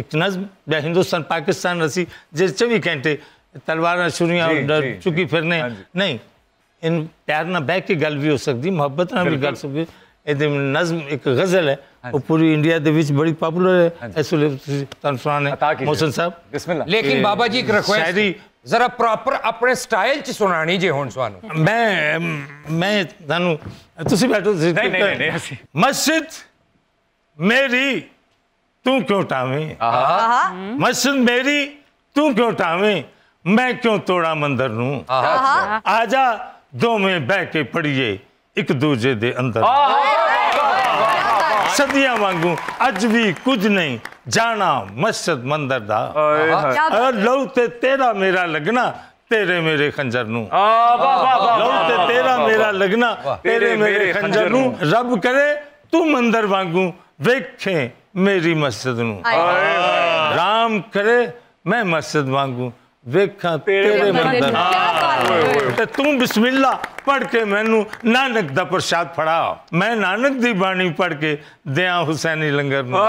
એક નઝમ હિન્દુસ્તાન પાકિસ્તાન રસી જે ચવી કેન્ટે તલવારના છુરીਆਂ ਚੁੱਕੀ ਫਿਰਨੇ ਨਹੀਂ ਇਨ ਪਿਆਰ ਨਾਲ ਬਹਿ ਕੇ ਗੱਲ ਵੀ ਹੋ ਸਕਦੀ ਮੁਹੱਬਤ ਨਾਲ ਵੀ ਗੱਲ ਸਕਦੀ ਇਹਦੇ ਨਜ਼ਮ ਇੱਕ ਗਜ਼ਲ ਹੈ ਉਹ ਪੂਰੀ ਇੰਡੀਆ ਦੇ ਵਿੱਚ ਬੜੀ ਪਪੂਲਰ ਹੈ ਐਸੋ ਤਨਫਰਾਨ ਹੈ ਮੋਹਸਨ ਸਾਹਿਬ ਬਿਸਮਿਲ੍ਲਾ ਲੇਕਿਨ ਬਾਬਾ ਜੀ ਇੱਕ ਰਿਕੁਐਸਟ ਸ਼ਾਇਰੀ ਜ਼ਰਾ ਪ੍ਰੋਪਰ ਆਪਣੇ ਸਟਾਈਲ ਚ ਸੁਣਾਣੀ ਜੇ ਹੁਣ ਸਾਨੂੰ ਮੈਂ ਮੈਂ ਤੁਹਾਨੂੰ ਤੁਸੀਂ ਬੈਠੋ ਨਹੀਂ ਨਹੀਂ ਨਹੀਂ ਅਸੀਂ ਮਸਜਿਦ ਮੇਰੀ ਤੂੰ क्यों टावे मसन मेरी तू क्यों टावे ਮੈਂ ਕਿਉਂ ਤੋੜਾ ਮੰਦਰ ਨੂੰ ਆ ਜਾ ਦੋਵੇਂ ਬਹਿ ਕੇ ਪੜੀਏ ਇੱਕ ਦੂਜੇ ਦੇ ਅੰਦਰ ਸਦੀਆਂ ਵਾਂਗੂ ਅੱਜ ਵੀ ਕੁਝ ਨਹੀਂ ਜਾਣਾ ਮਸਜਿਦ ਮੰਦਰ ਦਾ ਲਉ ਤੇ ਤੇਰਾ ਮੇਰਾ ਲੱਗਣਾ ਤੇਰੇ ਮੇਰੇ ਖੰਜਰ ਨੂੰ ਆ ਵਾ ਵਾ ਲਉ ਤੇ ਤੇਰਾ ਮੇਰਾ ਲੱਗਣਾ ਤੇਰੇ ਮੇਰੇ ਖੰਜਰ ਨੂੰ ਰੱਬ ਕਰੇ ਤੂੰ ਮੰਦਰ ਵਾਂਗੂ ਵੇਖੇ ਮੇਰੀ ਮਸਜਿਦ ਨੂੰ ਰਾਮ ਕਰੇ ਮੈਂ ਮਸਜਿਦ ਵਾਂਗੂ ਵੇਖਾਂ ਤੇਰੇ ਮੰਦਰ ਤੇ ਤੂੰ ਬਿਸਮਿਲ੍ਲਾ ਪੜ ਕੇ ਮੈਨੂੰ ਨਾਨਕ ਦਾ ਪ੍ਰਸ਼ਾਦ ਫੜਾ ਮੈਂ ਨਾਨਕ ਦੀ ਬਾਣੀ ਪੜ ਕੇ ਦਿਆਂ ਹੁਸੈਨੀ ਲੰਗਰ ਨੂੰ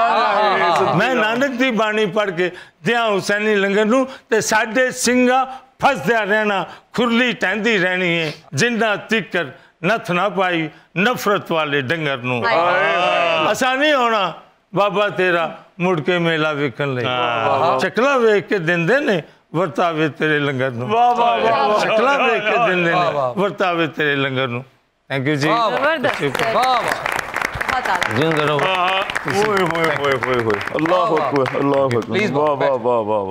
ਮੈਂ ਨਾਨਕ ਦੀ ਬਾਣੀ ਪੜ ਕੇ ਦਿਆਂ ਹੁਸੈਨੀ ਲੰਗਰ ਨੂੰ ਤੇ ਸਾਡੇ ਸਿੰਘਾ ਫਸਦਿਆ ਰਹਿਣਾ ਖੁਰਲੀ ਟੈਂਦੀ ਰਹਿਣੀ ਏ ਜਿੰਦਾ ਤਿੱਕਰ ਨਥ ਨਾ ਪਾਈ ਨਫ਼ਰਤ ਵਾਲੇ ਡੰਗਰ ਨੂੰ ਅਸਾਂ ਨਹੀਂ ਹੋਣਾ ਬਾਬਾ ਤੇਰਾ ਮੁੜ ਕੇ ਮੇਲਾ ਵੇਖਣ ਲਈ ਚਕਲਾ ਵੇਖ ਕੇ ਦਿੰਦੇ ਨੇ ਵਰਤਾਵੇ ਤੇਰੇ ਲੰਗਰ ਨੂੰ ਵਾਹ ਵਾਹ ਵਾਹ ਚਕਲਾ ਵੇਖ ਕੇ ਦਿੰਦੇ ਨੇ ਵਰਤਾਵੇ ਤੇਰੇ ਲੰਗਰ ਨੂੰ ਥੈਂਕ ਯੂ ਜੀ ਜ਼ਬਰਦਸਤ ਵਾਹ ਵਾਹ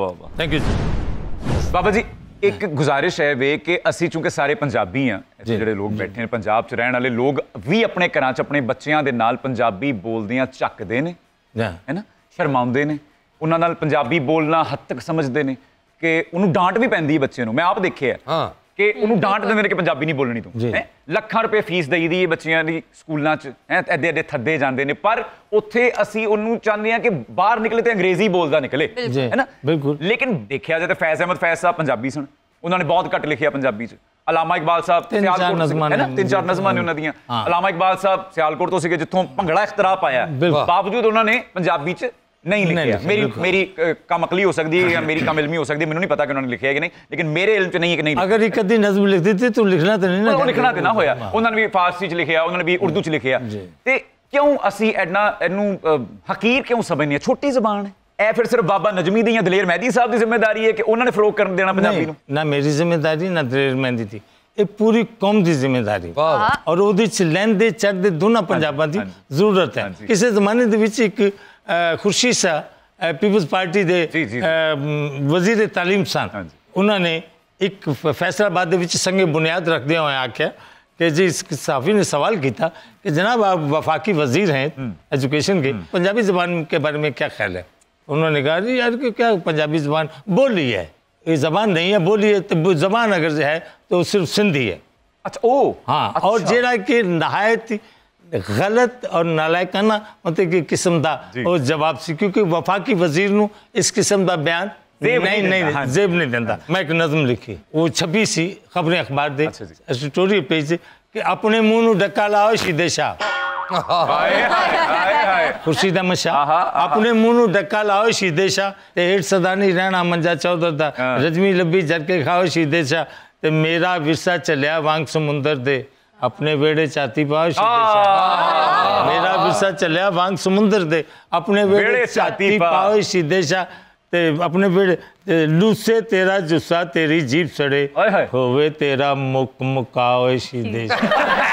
ਬਾਬਾ ਜੀ ਇੱਕ ਗੁਜ਼ਾਰਿਸ਼ ਹੈ ਵੇ ਕਿ ਅਸੀਂ ਚੁੰਕੇ ਸਾਰੇ ਪੰਜਾਬੀ ਆ ਜਿਹੜੇ ਲੋਕ ਬੈਠੇ ਨੇ ਪੰਜਾਬ 'ਚ ਰਹਿਣ ਵਾਲੇ ਲੋਕ ਵੀ ਆਪਣੇ ਘਰਾਂ 'ਚ ਆਪਣੇ ਬੱਚਿਆਂ ਦੇ ਨਾਲ ਪੰਜਾਬੀ ਬੋਲਦਿਆਂ ਚੱਕਦੇ ਨੇ ਹੈ ਨਾ ਸ਼ਰਮਾਉਂਦੇ ਨੇ ਉਹਨਾਂ ਨਾਲ ਪੰਜਾਬੀ ਬੋਲਣਾ ਹੱਦ ਤੱਕ ਸਮਝਦੇ ਨੇ ਕਿ ਉਹਨੂੰ ਡਾਂਟ ਵੀ ਪੈਂਦੀ ਹੈ ਬੱਚੇ ਨੂੰ ਮੈਂ ਆਪ ਦੇਖਿਆ ਹਾਂ ਕਿ ਉਹਨੂੰ ਡਾਂਟ ਦਿੰਦੇ ਨੇ ਕਿ ਪੰਜਾਬੀ ਨਹੀਂ ਬੋਲਣੀ ਤੂੰ ਹੈ ਲੱਖਾਂ ਰੁਪਏ ਫੀਸ ਦੇਈ ਦੀ ਬੱਚਿਆਂ ਦੀ ਸਕੂਲਾਂ 'ਚ ਹੈ ਐਡੇ ਐਡੇ ਥੱਦੇ ਜਾਂਦੇ ਨੇ ਪਰ ਉੱਥੇ ਅਸੀਂ ਉਹਨੂੰ ਚਾਹੁੰਦੇ ਹਾਂ ਕਿ ਬਾਹਰ ਨਿਕਲੇ ਤੇ ਅੰਗਰੇਜ਼ੀ ਬੋਲਦਾ ਨਿਕਲੇ ਹੈ ਨਾ ਬਿਲਕੁਲ ਲੇਕਿਨ ਦੇਖਿਆ ਜਾਏ ਤਾਂ ਫੈਜ਼ ਅਹਿਮਦ ਫੈਜ਼ ਸਾਹਿਬ ਪੰਜਾਬੀ ਸਨ ਉਹਨਾਂ ਨੇ ਬਹੁਤ ਘੱਟ ਲਿਖਿਆ ਪੰਜਾਬੀ 'ਚ ਅਲਾਮਾ ਇਕਬਾਲ ਸਾਹਿਬ ਸਿਆਲਕੋਟ ਨਜ਼ਮਾਂ ਨੇ ਤਿੰਨ ਚਾਰ ਨਜ਼ਮਾਂ ਨੇ ਉਹਨਾਂ ਦੀਆਂ ਅਲਾਮਾ ਇਕਬਾਲ ਸਾਹਿਬ ਸਿਆਲਕੋਟ ਤੋਂ ਸੀਗੇ ਜਿੱਥੋਂ ਭੰਗੜਾ ਇਖਤਰਾ ਪਾਇਆ ਬਾਵਜੂਦ ਉਹਨਾਂ ਨੇ ਪੰਜਾਬੀ 'ਚ ਨਹੀਂ ਲਿਖਿਆ ਮੇਰੀ ਮੇਰੀ ਕਮ ਅਕਲੀ ਹੋ ਸਕਦੀ ਹੈ ਜਾਂ ਮੇਰੀ ਕਮ ਇਲਮੀ ਹੋ ਸਕਦੀ ਮੈਨੂੰ ਨਹੀਂ ਪਤਾ ਕਿ ਉਹਨਾਂ ਨੇ ਲਿਖਿਆ ਕਿ ਨਹੀਂ ਲੇਕਿਨ ਮੇਰੇ ਇਲਮ 'ਚ ਨਹੀਂ ਹੈ ਕਿ ਨਹੀਂ ਅਗਰ ਇੱਕ ਅੱਧੀ ਨਜ਼ਮ ਲਿਖ ਦਿੱਤੀ ਤੂੰ ਲਿਖਣਾ ਤੇ ਨਹੀਂ ਨਾ ਉਹ ਲਿਖਣਾ ਤੇ ਨਾ ਹੋਇਆ ਉਹਨਾਂ ਨੇ ਵੀ ਫਾਰਸੀ 'ਚ ਲਿਖਿਆ ਉਹਨਾਂ ਨੇ ਵੀ ਉਰਦੂ 'ਚ ਲਿਖਿਆ ਤੇ ਕਿਉਂ ਅਸੀਂ ਐਡਾ ਇਹਨੂੰ ਹਕੀਰ ਕਿਉਂ ਸਮਝਨੀ ਹੈ ਛੋਟੀ ਜ਼ਬਾਨ ਹੈ ਇਹ ਫਿਰ ਸਿਰਫ ਬਾਬਾ ਨਜਮੀ ਦੀਆਂ ਦਲੇਰ ਮਹਿਦੀ ਸਾਹਿਬ ਦੀ ਜ਼ਿੰਮੇਵਾਰੀ ਹੈ ਕਿ ਉਹਨਾਂ ਨੇ ਫਰੋਕ ਕਰਨ ਦੇਣਾ ਪੰਜਾਬੀ ਨੂੰ ਨਾ ਮੇਰੀ ਜ਼ਿੰਮੇਵਾਰੀ ਨਾ ਦਲੇਰ ਮਹਿਦੀ ਦੀ ਇਹ ਪੂਰੀ ਕੌਮ ਦੀ ਜ਼ਿੰਮੇਵਾਰੀ ਔਰ ਉਹਦੇ ਚ ਲੈਂਦੇ ਚੜਦੇ ਦੋਨਾਂ ਪੰਜਾਬਾਂ ਦੀ ਜ਼ਰੂਰਤ ਹੈ ਕਿਸੇ ਜ਼ਮਾਨੇ ਦੇ ਵਿੱਚ ਇੱਕ ਖੁਰਸ਼ੀ ਸਾ ਪੀਪਲਸ ਪਾਰਟੀ ਦੇ ਵਜ਼ੀਰ ਤਾਲੀਮ ਸਨ ਉਹਨਾਂ ਨੇ ਇੱਕ ਫੈਸਲਾਬਾਦ ਦੇ ਵਿੱਚ ਸੰਗੇ ਬੁਨਿਆਦ ਰੱਖਦੇ ਹੋਏ ਆਖਿਆ ਕਿ ਜੀ ਇਸ ਸਾਫੀ ਨੇ ਸਵਾਲ ਕੀਤਾ ਕਿ ਜਨਾਬ ਆਪ ਵਫਾਕੀ ਵਜ਼ੀਰ ਹੈ ਐਜੂਕੇਸ਼ਨ ਕੇ ਪੰਜਾਬੀ ਜ਼ਬਾਨ ਕੇ ਬਾਰੇ में ਕੀ ਖਿਆਲ ਹੈ उन्होंने कहा अरे यार कि क्या पंजाबी ज़बान बोली है ये ज़बान नहीं है बोली है तो ज़बान अगर जो है तो सिर्फ सिंधी है अच्छा ओ हाँ अच्छा। और जरा कि नहायत गलत और नालायकाना मतलब कि किस्म का और जवाब से क्योंकि वफाकी वजीर न इस किस्म का बयान नहीं नहीं, हाँ। जेब नहीं देता मैं एक नज़म लिखी वो छपी सी खबरें अखबार दे अच्छा स्टोरी पेज कि अपने मुंह ढक्का लाओ सीधे शाह ਹਾਏ ਹਾਏ ਕੁਰਸੀ ਦਾ ਮਸ਼ਾ ਆਪਣੇ ਮੂੰਹ ਨੂੰ ਡੱਕਾ ਲਾਓ ਸ਼ੀਦੇ ਸ਼ਾ ਤੇ ਹੇਠ ਸਦਾ ਨਹੀਂ ਰਹਿਣਾ ਮੰਜਾ ਚੌਧਰ ਦਾ ਰਜਮੀ ਲੱਭੀ ਕੇ ਖਾਓ ਸ਼ੀਦੇ ਸ਼ਾ ਤੇ ਮੇਰਾ ਵਿਰਸਾ ਚੱਲਿਆ ਵਾਂਗ ਸਮੁੰਦਰ ਦੇ ਆਪਣੇ ਵੇੜੇ ਚਾਤੀ ਪਾਓ ਸ਼ੀਦੇ ਸ਼ਾ ਮੇਰਾ ਵਿਰਸਾ ਚੱਲਿਆ ਵਾਂਗ ਸਮੁੰਦਰ ਦੇ ਆਪਣੇ ਵੇੜੇ ਚਾਤੀ ਪਾਓ ਸ਼ੀਦੇ ਸ਼ਾ ਤੇ ਆਪਣੇ ਫਿਰ ਲੂਸੇ ਤੇਰਾ ਜੁੱਸਾ ਤੇਰੀ ਜੀਬ ਸੜੇ ਹੋਵੇ ਤੇਰਾ ਮੁਕ ਮੁਕਾਓ ਸ਼ੀਦੇ ਸ਼ਾ